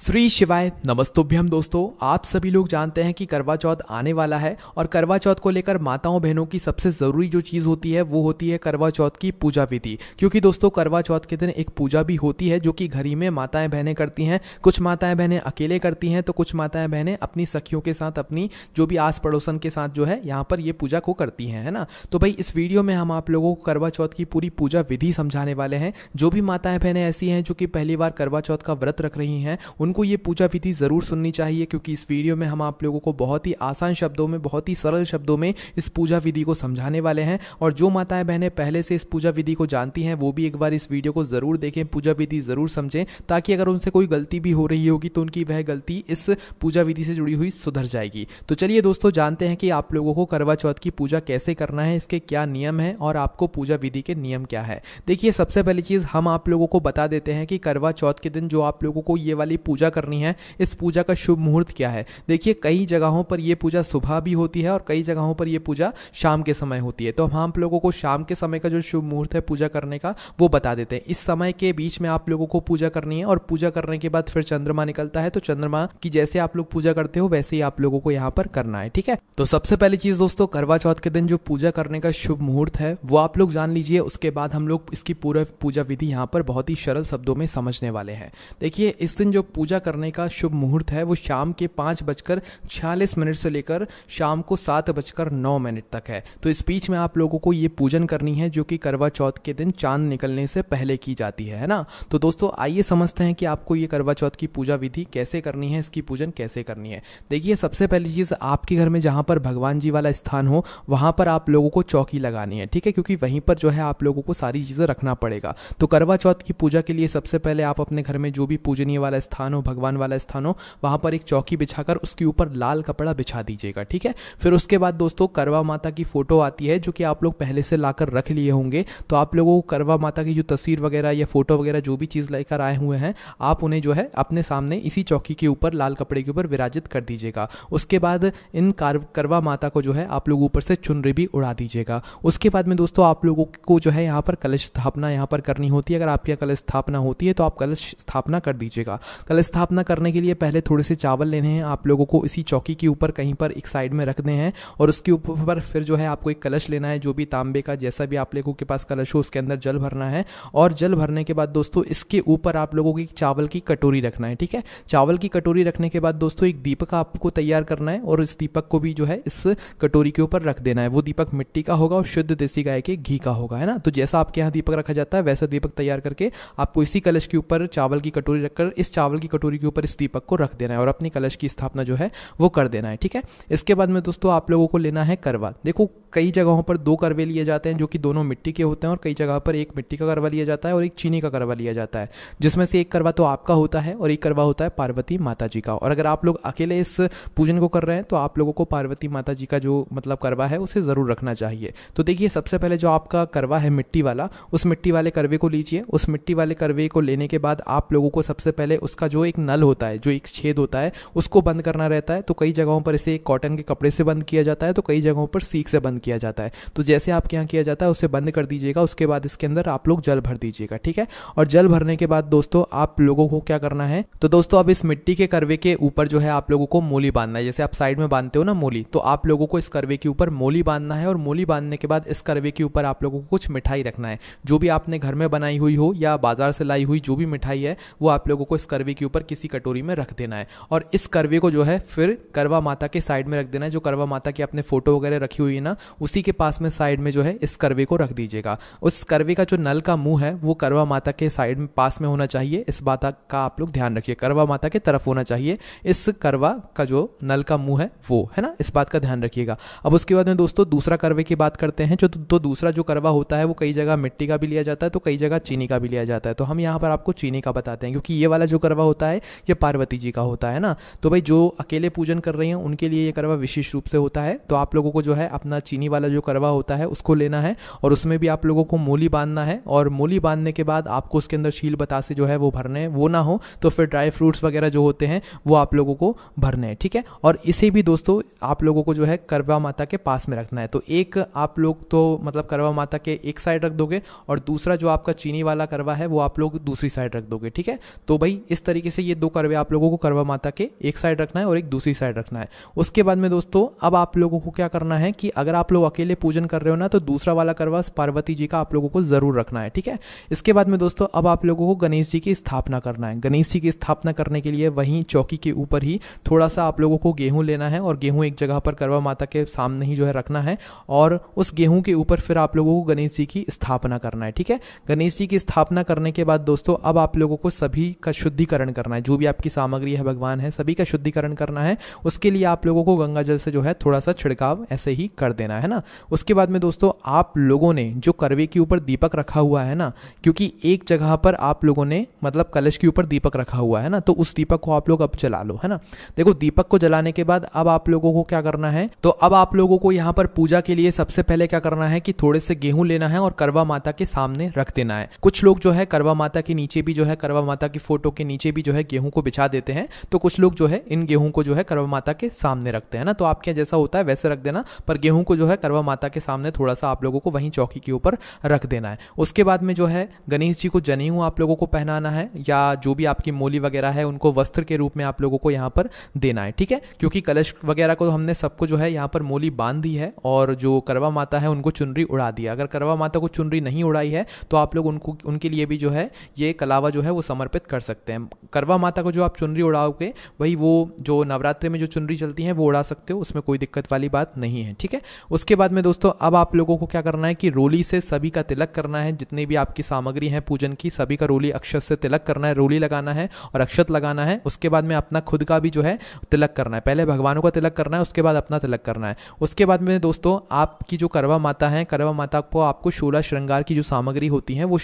श्री शिवाय नमस्तुभ्यम दोस्तों आप सभी लोग जानते हैं कि करवा चौथ आने वाला है और करवा चौथ को लेकर माताओं बहनों की सबसे ज़रूरी जो चीज़ होती है वो होती है करवा चौथ की पूजा विधि क्योंकि दोस्तों करवा चौथ के दिन एक पूजा भी होती है जो कि घर ही में माताएं बहनें करती हैं कुछ माताएं बहनें अकेले करती हैं तो कुछ माताएं बहनें अपनी सखियों के साथ अपनी जो भी आस पड़ोसन के साथ जो है यहाँ पर ये पूजा को करती हैं है ना तो भाई इस वीडियो में हम आप लोगों को करवा चौथ की पूरी पूजा विधि समझाने वाले हैं जो भी माताएं बहनें ऐसी हैं जो कि पहली बार करवा चौथ का व्रत रख रही हैं उनको ये पूजा विधि ज़रूर सुननी चाहिए क्योंकि इस वीडियो में हम आप लोगों को बहुत ही आसान शब्दों में बहुत ही सरल शब्दों में इस पूजा विधि को समझाने वाले हैं और जो माताएं बहनें पहले से इस पूजा विधि को जानती हैं वो भी एक बार इस वीडियो को ज़रूर देखें पूजा विधि ज़रूर समझें ताकि अगर उनसे कोई गलती भी हो रही होगी तो उनकी वह गलती इस पूजा विधि से जुड़ी हुई सुधर जाएगी तो चलिए दोस्तों जानते हैं कि आप लोगों को करवा चौथ की पूजा कैसे करना है इसके क्या नियम है और आपको पूजा विधि के नियम क्या है देखिए सबसे पहली चीज़ हम आप लोगों को बता देते हैं कि करवा चौथ के दिन जो आप लोगों को ये वाली पूजा करनी है इस पूजा का शुभ मुहूर्त क्या है देखिए कई जगहों पर यह पूजा सुबह भी होती है और कई जगहों पर यह पूजा शाम के समय होती है तो हम आप लोगों को शाम के समय का जो शुभ मुहूर्त है पूजा करने का वो बता देते हैं इस समय के बीच में आप लोगों को पूजा करनी है और पूजा करने के बाद फिर चंद्रमा निकलता है तो चंद्रमा की जैसे आप लोग पूजा करते हो वैसे ही आप लोगों को यहाँ पर करना है ठीक है तो सबसे पहली चीज दोस्तों करवा चौथ के दिन जो पूजा करने का शुभ मुहूर्त है वो आप लोग जान लीजिए उसके बाद हम लोग इसकी पूरा पूजा विधि यहाँ पर बहुत ही सरल शब्दों में समझने वाले हैं देखिए इस दिन जो पूजा करने का शुभ मुहूर्त है वो शाम के पाँच बजकर छियालीस मिनट से लेकर शाम को सात बजकर नौ मिनट तक है तो इस बीच में आप लोगों को ये पूजन करनी है जो कि करवा चौथ के दिन चांद निकलने से पहले की जाती है है ना तो दोस्तों आइए समझते हैं कि आपको ये करवा चौथ की पूजा विधि कैसे करनी है इसकी पूजन कैसे करनी है देखिए सबसे पहली चीज़ आपके घर में जहाँ पर भगवान जी वाला स्थान हो वहाँ पर आप लोगों को चौकी लगानी है ठीक है क्योंकि वहीं पर जो है आप लोगों को सारी चीज़ें रखना पड़ेगा तो करवा चौथ की पूजा के लिए सबसे पहले आप अपने घर में जो भी पूजनीय वाला स्थान स्थान हो भगवान वाला स्थान हो वहाँ पर एक चौकी बिछाकर उसके ऊपर लाल कपड़ा बिछा दीजिएगा ठीक है फिर उसके बाद दोस्तों करवा माता की फ़ोटो आती है जो कि आप लोग पहले से लाकर रख लिए होंगे तो आप लोगों को करवा माता की जो तस्वीर वगैरह या फ़ोटो वगैरह जो भी चीज़ लेकर आए हुए हैं आप उन्हें जो है अपने सामने इसी चौकी के ऊपर लाल कपड़े के ऊपर विराजित कर दीजिएगा उसके बाद इन करवा माता को जो है आप लोग ऊपर से चुनरी भी उड़ा दीजिएगा उसके बाद में दोस्तों आप लोगों को जो है यहाँ पर कलश स्थापना यहाँ पर करनी होती है अगर आपकी कलश स्थापना होती है तो आप कलश स्थापना कर दीजिएगा कलश स्थापना करने के लिए पहले थोड़े से चावल लेने हैं आप लोगों को इसी चौकी के ऊपर कहीं पर एक साइड में रखने हैं और उसके ऊपर फिर जो है आपको एक कलश लेना है जो भी तांबे का जैसा भी आप लोगों के पास कलश हो उसके अंदर जल भरना है और जल भरने के बाद दोस्तों इसके ऊपर आप लोगों की चावल की कटोरी रखना है ठीक है चावल की कटोरी रखने के बाद दोस्तों एक दीपक आपको तैयार करना है और इस दीपक को भी जो है इस कटोरी के ऊपर रख देना है वो दीपक मिट्टी का होगा और शुद्ध देसी गाय के घी का होगा है ना तो जैसा आपके यहाँ दीपक रखा जाता है वैसा दीपक तैयार करके आपको इसी कलश के ऊपर चावल की कटोरी रखकर इस चावल की कटोरी के ऊपर इस दीपक को रख देना है और अपनी कलश की स्थापना जो है वो कर देना है ठीक है इसके बाद में दोस्तों आप लोगों को लेना है करवा देखो कई जगहों पर दो करवे लिए जाते हैं जो कि दोनों मिट्टी के होते हैं और कई जगह पर एक मिट्टी का करवा लिया जाता है और एक चीनी का करवा लिया जाता है जिसमें से एक करवा तो आपका होता है और एक करवा होता है पार्वती माता जी का और अगर आप लोग अकेले इस पूजन को कर रहे हैं तो आप लोगों को पार्वती माता जी का जो मतलब करवा है उसे ज़रूर रखना चाहिए तो देखिए सबसे पहले जो आपका करवा है मिट्टी वाला उस मिट्टी वाले करवे को लीजिए उस मिट्टी वाले करवे को लेने के बाद आप लोगों को सबसे पहले उसका जो एक नल होता है जो एक छेद होता है उसको बंद करना रहता है तो कई जगहों पर इसे कॉटन के कपड़े से बंद किया जाता है तो कई जगहों पर सीख से बंद किया जाता है तो जैसे आपके यहाँ किया जाता है उसे बंद कर दीजिएगा उसके बाद इसके अंदर आप लोग जल भर दीजिएगा ठीक है और जल भरने के बाद दोस्तों आप लोगों को क्या करना है तो दोस्तों अब इस मिट्टी के करवे के ऊपर जो है आप लोगों को मोली बांधना है जैसे आप साइड में बांधते हो ना मोली तो आप लोगों को इस करवे के ऊपर मोली बांधना है और मोली बांधने के बाद इस करवे के ऊपर आप लोगों को कुछ मिठाई रखना है जो भी आपने घर में बनाई हुई हो या बाजार से लाई हुई जो भी मिठाई है वो आप लोगों को इस करवे के ऊपर किसी कटोरी में रख देना है और इस करवे को जो है फिर करवा माता के साइड में रख देना है जो करवा माता की आपने फोटो वगैरह रखी हुई है ना उसी के पास में साइड में जो है इस करवे को रख दीजिएगा उस करवे का जो नल का मुंह है वो करवा माता के साइड में पास में होना चाहिए इस बात का आप लोग ध्यान रखिए करवा माता के तरफ होना चाहिए इस करवा का जो नल का मुंह है वो है ना इस बात का ध्यान रखिएगा अब उसके बाद में दोस्तों दूसरा करवे की बात करते हैं जो तो दूसरा जो करवा होता है वो कई जगह मिट्टी का भी लिया जाता है तो कई जगह चीनी का भी लिया जाता है तो हम यहाँ पर आपको चीनी का बताते हैं क्योंकि ये वाला जो करवा होता है ये पार्वती जी का होता है ना तो भाई जो अकेले पूजन कर रहे हैं उनके लिए ये करवा विशेष रूप से होता है तो आप लोगों को जो है अपना चीनी चीनी वाला जो करवा होता है उसको लेना है और उसमें भी आप लोगों को मूली बांधना है और मूली बांधने के बाद आपको उसके अंदर शील बतासे जो है वो भरने वो ना हो तो फिर ड्राई फ्रूट्स वगैरह जो होते हैं वो आप लोगों को भरने हैं ठीक है और इसे भी दोस्तों आप लोगों को जो है करवा माता के पास में रखना है तो एक आप लोग तो मतलब करवा माता के एक साइड रख दोगे और दूसरा जो आपका चीनी वाला करवा है वो आप लोग दूसरी साइड रख दोगे ठीक है तो भाई इस तरीके से ये दो करवे आप लोगों को करवा माता के एक साइड रखना है और एक दूसरी साइड रखना है उसके बाद में दोस्तों अब आप लोगों को क्या करना है कि अगर आप लोग अकेले पूजन कर रहे हो ना तो दूसरा वाला करवा पार्वती जी का आप लोगों को ज़रूर रखना है ठीक है इसके बाद में दोस्तों अब आप लोगों को गणेश जी की स्थापना करना है गणेश जी की स्थापना करने के लिए वहीं चौकी के ऊपर ही थोड़ा सा आप लोगों को गेहूं लेना है और गेहूं एक जगह पर करवा माता के सामने ही जो है रखना है और उस गेहूं के ऊपर फिर आप लोगों को गणेश जी की स्थापना करना है ठीक है गणेश जी की स्थापना करने के बाद दोस्तों अब आप लोगों को सभी का शुद्धिकरण करना है जो भी आपकी सामग्री है भगवान है सभी का शुद्धिकरण करना है उसके लिए आप लोगों को गंगा जल से जो है थोड़ा सा छिड़काव ऐसे ही कर देना है है ना उसके बाद में दोस्तों आप लोगों ने जो करवे के ऊपर दीपक रखा हुआ है ना क्योंकि एक जगह पर आप लोगों ने मतलब कलश के ऊपर दीपक रखा हुआ है ना तो उस दीपक को आप लोग अब जला लो है ना देखो दीपक को जलाने के बाद अब आप लोगों को क्या करना है तो अब आप लोगों को यहाँ पर पूजा के लिए सबसे पहले क्या करना है कि थोड़े से गेहूं लेना है और करवा माता के सामने रख देना है कुछ लोग जो है करवा माता के नीचे भी जो है करवा माता की फोटो के नीचे भी जो है गेहूं को बिछा देते हैं तो कुछ लोग जो है इन गेहूं को जो है करवा माता के सामने रखते हैं ना तो आपके जैसा होता है वैसे रख देना पर गेहूं को जो है करवा माता के सामने थोड़ा सा आप लोगों को वहीं चौकी के ऊपर रख देना है उसके बाद में जो है गणेश जी को जनेऊ आप लोगों को पहनाना है या जो भी आपकी मोली वगैरह है उनको वस्त्र के रूप में आप लोगों को यहाँ पर देना है ठीक है क्योंकि कलश वगैरह को हमने सबको जो है यहाँ पर मोली बांध दी है और जो करवा माता है उनको चुनरी उड़ा दिया अगर करवा माता को चुनरी नहीं उड़ाई है तो आप लोग उनको उनके लिए भी जो है ये कलावा जो है वो समर्पित कर सकते हैं करवा माता को जो आप चुनरी उड़ाओगे वही वो जो नवरात्र में जो चुनरी चलती है वो उड़ा सकते हो उसमें कोई दिक्कत वाली बात नहीं है ठीक है उसके बाद में दोस्तों अब आप लोगों को क्या करना है कि रोली से सभी का तिलक करना है जितनी भी आपकी सामग्री है पूजन की सभी का रोली अक्षत से तिलक करना है रोली लगाना है और अक्षत लगाना है उसके बाद में अपना खुद का भी जो है तिलक करना है पहले भगवानों का तिलक करना है उसके बाद अपना तिलक करना है उसके बाद में दोस्तों आपकी जो करवा माता है करवा माता को आपको शोला श्रृंगार की जो सामग्री होती है वो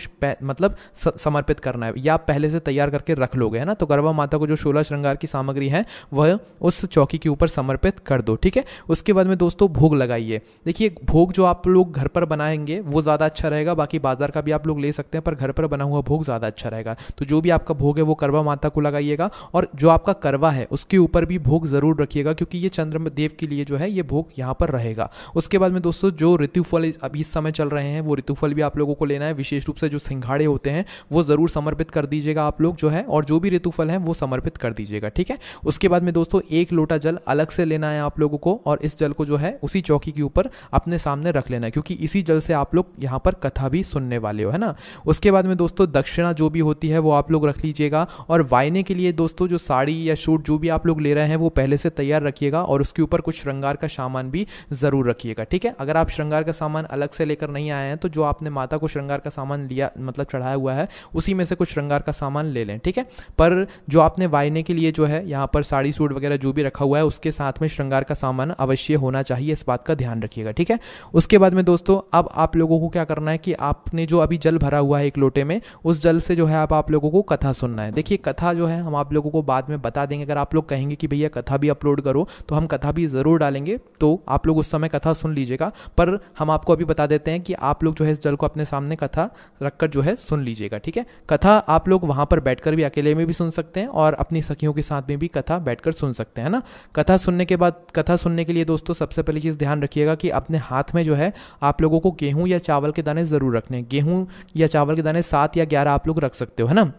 मतलब समर्पित करना है या पहले से तैयार करके रख लोगे है ना तो करवा माता को जो शोला श्रृंगार की सामग्री है वह उस चौकी के ऊपर समर्पित कर दो ठीक है उसके बाद में दोस्तों भोग लगाइए लिए देखिए भोग जो आप लोग घर पर बनाएंगे वो ज़्यादा अच्छा रहेगा बाकी बाजार का भी आप लोग ले सकते हैं पर घर पर बना हुआ भोग ज़्यादा अच्छा रहेगा तो जो भी आपका भोग है वो करवा माता को लगाइएगा और जो आपका करवा है उसके ऊपर भी भोग ज़रूर रखिएगा क्योंकि ये चंद्र देव के लिए जो है ये भोग यहाँ पर रहेगा उसके बाद में दोस्तों जो ऋतुफल अभी इस समय चल रहे हैं वो ऋतुफल भी आप लोगों को लेना है विशेष रूप से जो सिंघाड़े होते हैं वो ज़रूर समर्पित कर दीजिएगा आप लोग जो है और जो भी ऋतुफल हैं वो समर्पित कर दीजिएगा ठीक है उसके बाद में दोस्तों एक लोटा जल अलग से लेना है आप लोगों को और इस जल को जो है उसी चौकी के ऊपर अपने सामने रख लेना क्योंकि इसी जल से आप लोग यहाँ पर कथा भी सुनने वाले हो है ना उसके बाद में दोस्तों दक्षिणा जो भी होती है वो आप लोग रख लीजिएगा और वायने के लिए दोस्तों जो साड़ी या शूट जो भी आप लोग ले रहे हैं वो पहले से तैयार रखिएगा और उसके ऊपर कुछ श्रृंगार का सामान भी ज़रूर रखिएगा ठीक है अगर आप श्रृंगार का सामान अलग से लेकर नहीं आए हैं तो जो आपने माता को श्रृंगार का सामान लिया मतलब चढ़ाया हुआ है उसी में से कुछ श्रृंगार का सामान ले लें ठीक है पर जो आपने वायने के लिए जो है यहाँ पर साड़ी सूट वगैरह जो भी रखा हुआ है उसके साथ में श्रृंगार का सामान अवश्य होना चाहिए इस बात का ध्यान ध्यान रखिएगा ठीक है उसके बाद में दोस्तों अब आप लोगों को क्या करना है कि आपने जो अभी जल भरा हुआ है एक लोटे में उस जल से जो है आप आप लोगों को कथा सुनना है देखिए कथा जो है हम आप लोगों को बाद में बता देंगे अगर आप लोग कहेंगे कि भैया कथा भी अपलोड करो तो हम कथा भी ज़रूर डालेंगे तो आप लोग उस समय कथा सुन लीजिएगा पर हम आपको अभी बता देते हैं कि आप लोग जो है इस जल को अपने सामने कथा रखकर जो है सुन लीजिएगा ठीक है कथा आप लोग वहां पर बैठकर भी अकेले में भी सुन सकते हैं और अपनी सखियों के साथ में भी कथा बैठकर सुन सकते हैं ना कथा सुनने के बाद कथा सुनने के लिए दोस्तों सबसे पहली चीज़ ध्यान रखिएगा रखिएगा कि अपने हाथ में जो है आप लोगों को गेहूँ या चावल के दाने ज़रूर रखने गेहूँ या चावल के दाने सात या ग्यारह आप लोग रख सकते हो है ना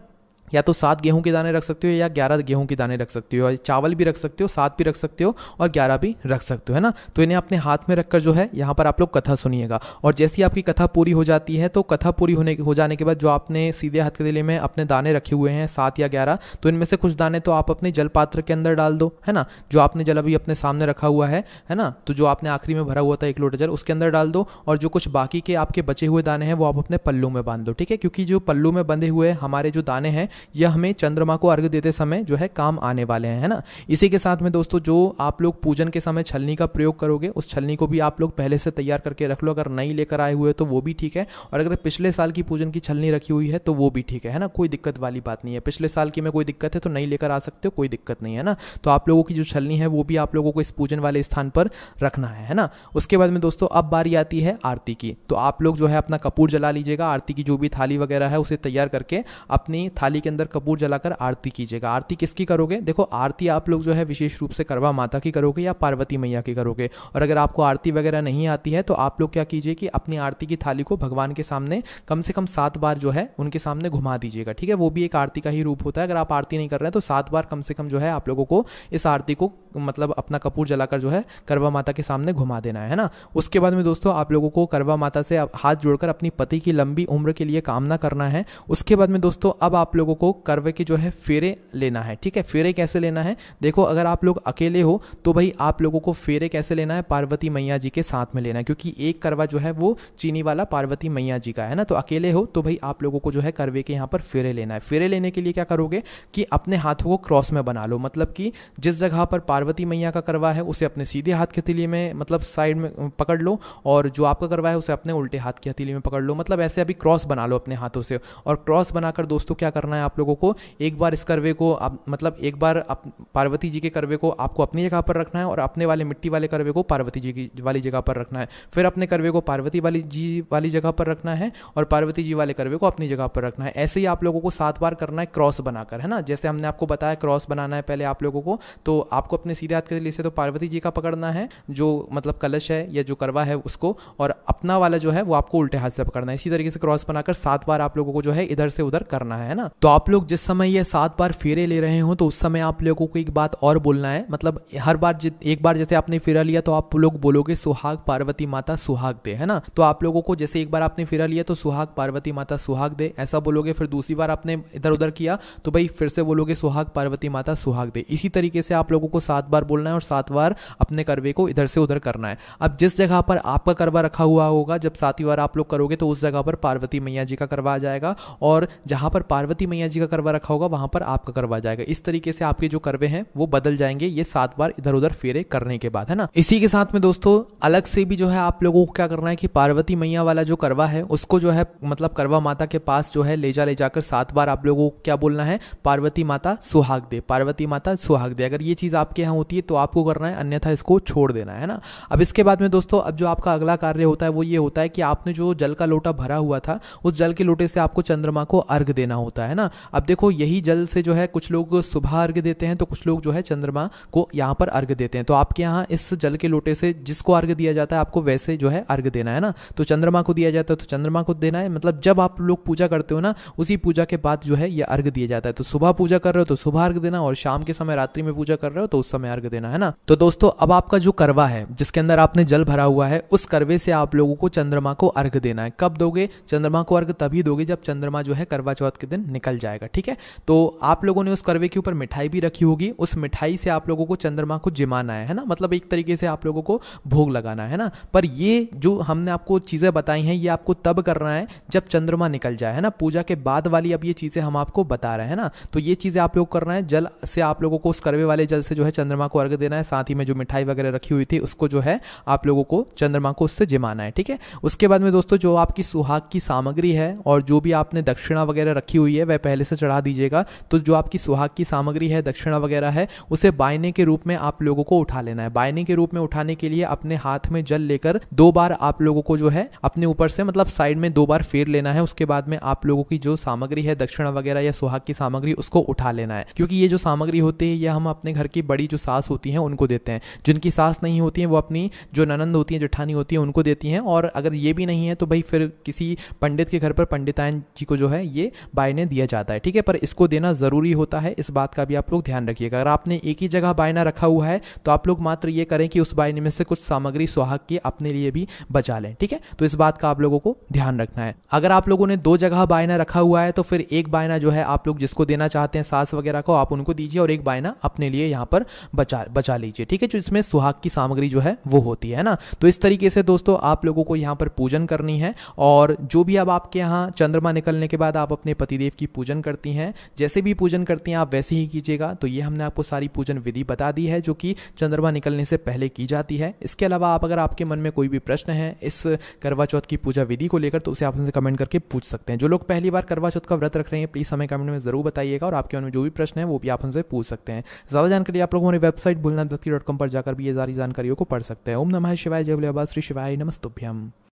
या तो सात गेहूं के दाने रख सकते हो या ग्यारह गेहूं के दाने रख सकते हो या चावल भी रख सकते हो सात भी रख सकते हो और ग्यारह भी रख सकते हो है ना तो इन्हें अपने हाथ में रखकर जो है यहाँ पर आप लोग कथा सुनिएगा और जैसी आपकी कथा पूरी हो जाती है तो कथा पूरी होने हो जाने के बाद जो आपने सीधे हाथ के दिले में अपने दाने रखे हुए हैं सात या ग्यारह तो इनमें से कुछ दाने तो आप अपने जल पात्र के अंदर डाल दो है ना जो आपने जल अभी अपने सामने रखा हुआ है है ना तो जो आपने आखिरी में भरा हुआ था एक लोटा जल उसके अंदर डाल दो और जो कुछ बाकी के आपके बचे हुए दाने हैं वो आप अपने पल्लू में बांध दो ठीक है क्योंकि जो पल्लू में बंधे हुए हमारे जो दाने हैं यह हमें चंद्रमा को अर्घ देते समय जो है काम आने वाले हैं है ना इसी के साथ में दोस्तों जो आप लोग पूजन के समय छलनी का प्रयोग करोगे उस छलनी को भी आप लोग पहले से तैयार करके रख लो अगर नहीं लेकर आए हुए तो वो भी ठीक है और अगर पिछले साल की पूजन की छलनी रखी हुई है तो वो भी ठीक है ना कोई दिक्कत वाली बात नहीं है पिछले साल की में कोई दिक्कत है तो नहीं लेकर आ सकते हो कोई दिक्कत नहीं है ना तो आप लोगों की जो छलनी है वो भी आप लोगों को इस पूजन वाले स्थान पर रखना है है ना उसके बाद में दोस्तों अब बारी आती है आरती की तो आप लोग जो है अपना कपूर जला लीजिएगा आरती की जो भी थाली वगैरह है उसे तैयार करके अपनी थाली के के अंदर कपूर जलाकर आरती कीजिएगा आरती किसकी करोगे देखो आरती आप लोग जो है विशेष रूप से करवा माता की करोगे या पार्वती मैया की करोगे और अगर आपको आरती वगैरह नहीं आती है तो आप लोग क्या कीजिए कि अपनी आरती की थाली को भगवान के सामने कम से कम सात बार जो है उनके सामने घुमा दीजिएगा ठीक है वो भी एक आरती का ही रूप होता है अगर आप आरती नहीं कर रहे हैं तो सात बार कम से कम जो है आप लोगों को इस आरती को मतलब अपना कपूर जलाकर जो है करवा माता के सामने घुमा देना है ना उसके बाद में दोस्तों आप लोगों को करवा माता से हाथ जोड़कर अपनी पति की लंबी उम्र के लिए कामना करना है उसके बाद में दोस्तों अब आप लोगों को करवे के जो है फेरे लेना है ठीक है फेरे कैसे लेना है देखो अगर आप लोग अकेले हो तो भाई आप लोगों को फेरे कैसे लेना है पार्वती मैया जी के साथ में लेना है क्योंकि एक करवा जो है वो चीनी वाला पार्वती मैया जी का है ना तो अकेले हो तो भाई आप लोगों को जो है करवे के यहाँ पर फेरे लेना है फेरे लेने के लिए क्या करोगे कि अपने हाथों को क्रॉस में बना लो मतलब कि जिस जगह पर पार्वती मैया का करवा है उसे अपने सीधे हाथ की हथेली में मतलब साइड में पकड़ लो और जो आपका करवा है उसे अपने उल्टे हाथ की हथेली में पकड़ लो मतलब ऐसे अभी क्रॉस बना लो अपने हाथों से और क्रॉस बनाकर दोस्तों क्या करना है आप लोगों को एक बार इस करवे को आप मतलब एक बार आप पार्वती जी के करवे को आपको अपनी जगह पर रखना है और अपने वाले मिट्टी वाले करवे को पार्वती जी की वाली जगह पर रखना है फिर अपने करवे को पार्वती वाली जी वाली जगह पर रखना है और पार्वती जी वाले करवे को अपनी जगह पर रखना है ऐसे ही आप लोगों को सात बार करना है क्रॉस बनाकर है ना जैसे हमने आपको बताया क्रॉस बनाना है पहले आप लोगों को तो आपको अपने अपने सीधे हाथ के लिए से तो पार्वती जी का पकड़ना है जो मतलब कलश है या जो करवा है उसको और अपना वाला जो है वो आपको उल्टे हाथ से पकड़ना है इसी तरीके से क्रॉस बनाकर सात बार आप लोगों को जो है इधर से उधर करना है ना तो आप लोग जिस समय ये सात बार फेरे ले रहे हो तो उस समय आप लोगों को एक बात और बोलना है मतलब हर बार एक बार जैसे आपने फेरा लिया तो आप लोग बोलोगे सुहाग पार्वती माता सुहाग दे है ना तो आप लोगों को जैसे एक बार आपने फेरा लिया तो सुहाग पार्वती माता सुहाग दे ऐसा बोलोगे फिर दूसरी बार आपने इधर उधर किया तो भाई फिर से बोलोगे सुहाग पार्वती माता सुहाग दे इसी तरीके से आप लोगों को सात सात बार बोलना है और सात बार अपने करवे को इधर से उधर करना है अब जिस जगह पर आपका करवा रखा हुआ होगा जब सातवीं बार आप लोग करोगे तो उस जगह पर पार्वती मैया जी का करवा आ जाएगा और जहां पर पार्वती मैया जी का करवा रखा होगा वहां पर आपका करवा जाएगा इस तरीके से आपके जो करवे हैं वो बदल जाएंगे ये सात बार इधर उधर फेरे करने के बाद है ना इसी के साथ में दोस्तों अलग से भी जो है आप लोगों को क्या करना है कि पार्वती मैया वाला जो करवा है उसको जो है मतलब करवा माता के पास जो है ले जा ले जाकर सात बार आप लोगों को क्या बोलना है पार्वती माता सुहाग दे पार्वती माता सुहाग दे अगर ये चीज़ आपके गलतियाँ होती है तो आपको करना है अन्यथा इसको छोड़ देना है ना अब इसके बाद में दोस्तों अब जो आपका अगला कार्य होता है वो ये होता है कि आपने जो जल का लोटा भरा हुआ था उस जल के लोटे से आपको चंद्रमा को अर्घ देना होता है ना अब देखो यही जल से जो है कुछ लोग सुबह अर्घ देते हैं तो कुछ लोग जो है चंद्रमा को यहाँ पर अर्घ देते हैं तो आपके यहाँ इस जल के लोटे से जिसको अर्घ दिया जाता है आपको वैसे जो है अर्घ देना है ना तो चंद्रमा को दिया जाता है तो चंद्रमा को देना है मतलब जब आप लोग पूजा करते हो ना उसी पूजा के बाद जो है ये अर्घ दिया जाता है तो सुबह पूजा कर रहे हो तो सुबह अर्घ देना और शाम के समय रात्रि में पूजा कर रहे हो तो उस समय अर्घ देना है ना तो दोस्तों अब आपका जो करवा है जिसके अंदर आपने जल भरा हुआ है उस करवे से आप लोगों को चंद्रमा को अर्घ देना है कब दोगे चंद्रमा को अर्घ तभी दोगे जब चंद्रमा जो है करवा चौथ के दिन निकल जाएगा ठीक है तो आप लोगों ने उस करवे के ऊपर मिठाई भी रखी होगी उस मिठाई से आप लोगों को चंद्रमा को जिमाना है ना मतलब एक तरीके से आप लोगों को भोग लगाना है ना पर ये जो हमने आपको चीज़ें बताई हैं ये आपको तब करना है जब चंद्रमा निकल जाए है ना पूजा के बाद वाली अब ये चीज़ें हम आपको बता रहे हैं ना तो ये चीज़ें आप लोग करना है जल से आप लोगों को उस करवे वाले जल से जो है चंद्रमा चंद्रमा को अर्घ देना है साथ ही में जो मिठाई वगैरह रखी हुई थी उसको जो है आप लोगों को चंद्रमा को उससे जिमाना है ठीक है उसके बाद में दोस्तों जो आपकी सुहाग की सामग्री है और जो भी आपने दक्षिणा वगैरह रखी हुई है वह पहले से चढ़ा दीजिएगा तो जो आपकी सुहाग की सामग्री है दक्षिणा वगैरह है उसे बायने के रूप में आप लोगों को उठा लेना है बायने के रूप में उठाने के लिए अपने हाथ में जल लेकर दो बार आप लोगों को जो है अपने ऊपर से मतलब साइड में दो बार फेर लेना है उसके बाद में आप लोगों की जो सामग्री है दक्षिणा वगैरह या सुहाग की सामग्री उसको उठा लेना है क्योंकि ये जो सामग्री होती है ये हम अपने घर की बड़ी जो सास होती हैं उनको देते हैं जिनकी सास नहीं होती हैं वो अपनी जो ननंद होती हैं जेठानी होती हैं उनको देती हैं और अगर ये भी नहीं है तो भाई फिर किसी पंडित के घर पर पंडितायन जी को जो है ये बायने दिया जाता है ठीक है पर इसको देना ज़रूरी होता है इस बात का भी आप लोग ध्यान रखिएगा अगर आपने एक ही जगह बायना रखा हुआ है तो आप लोग मात्र ये करें कि उस बायने में से कुछ सामग्री सुहाग की अपने लिए भी बचा लें ठीक है तो इस बात का आप लोगों को ध्यान रखना है अगर आप लोगों ने दो जगह बायना रखा हुआ है तो फिर एक बायना जो है आप लोग जिसको देना चाहते हैं सास वगैरह को आप उनको दीजिए और एक बायना अपने लिए यहाँ पर बचा बचा लीजिए ठीक है जो इसमें सुहाग की सामग्री जो है वो होती है ना तो इस तरीके से दोस्तों आप लोगों को यहाँ पर पूजन करनी है और जो भी अब आपके यहाँ चंद्रमा निकलने के बाद आप अपने पतिदेव की पूजन करती हैं जैसे भी पूजन करती हैं आप वैसे ही कीजिएगा तो ये हमने आपको सारी पूजन विधि बता दी है जो कि चंद्रमा निकलने से पहले की जाती है इसके अलावा आप अगर आपके मन में कोई भी प्रश्न है इस करवा चौथ की पूजा विधि को लेकर तो उसे आप उनसे कमेंट करके पूछ सकते हैं जो लोग पहली बार करवा चौथ का व्रत रख रहे हैं प्लीज़ हमें कमेंट में ज़रूर बताइएगा और आपके मन में जो भी प्रश्न है वो भी आप उनसे पूछ सकते हैं ज़्यादा जानकारी आप लोगों हमारी वेबसाइट बुलनाथ पर जाकर भी ये सारी जानकारियों को पढ़ सकते हैं ओम नमः शिवाय जय बले श्री शिवाय नमस्तुभ्यम